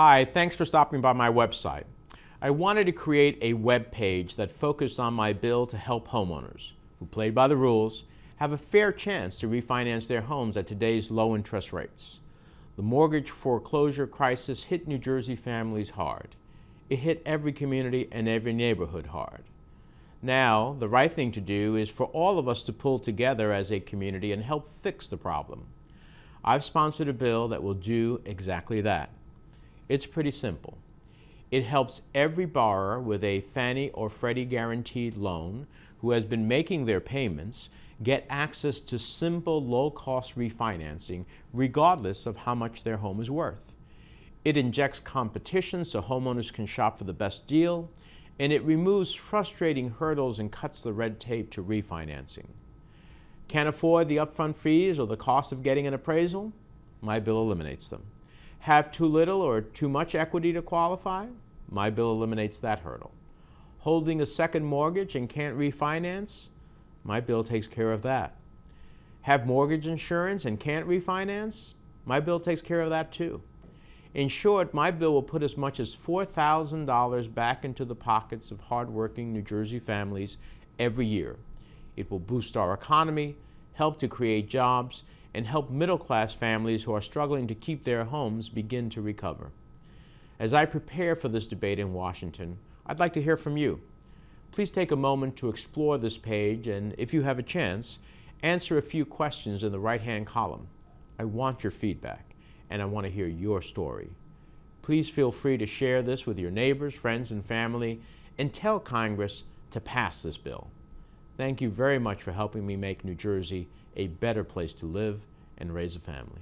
Hi, thanks for stopping by my website. I wanted to create a web page that focused on my bill to help homeowners who played by the rules have a fair chance to refinance their homes at today's low interest rates. The mortgage foreclosure crisis hit New Jersey families hard. It hit every community and every neighborhood hard. Now, the right thing to do is for all of us to pull together as a community and help fix the problem. I've sponsored a bill that will do exactly that. It's pretty simple. It helps every borrower with a Fannie or Freddie guaranteed loan who has been making their payments get access to simple low cost refinancing regardless of how much their home is worth. It injects competition so homeowners can shop for the best deal, and it removes frustrating hurdles and cuts the red tape to refinancing. Can't afford the upfront fees or the cost of getting an appraisal? My bill eliminates them. Have too little or too much equity to qualify? My bill eliminates that hurdle. Holding a second mortgage and can't refinance? My bill takes care of that. Have mortgage insurance and can't refinance? My bill takes care of that too. In short, my bill will put as much as $4,000 back into the pockets of hardworking New Jersey families every year. It will boost our economy, help to create jobs, and help middle class families who are struggling to keep their homes begin to recover. As I prepare for this debate in Washington, I'd like to hear from you. Please take a moment to explore this page and, if you have a chance, answer a few questions in the right hand column. I want your feedback and I want to hear your story. Please feel free to share this with your neighbors, friends, and family and tell Congress to pass this bill. Thank you very much for helping me make New Jersey a better place to live and raise a family.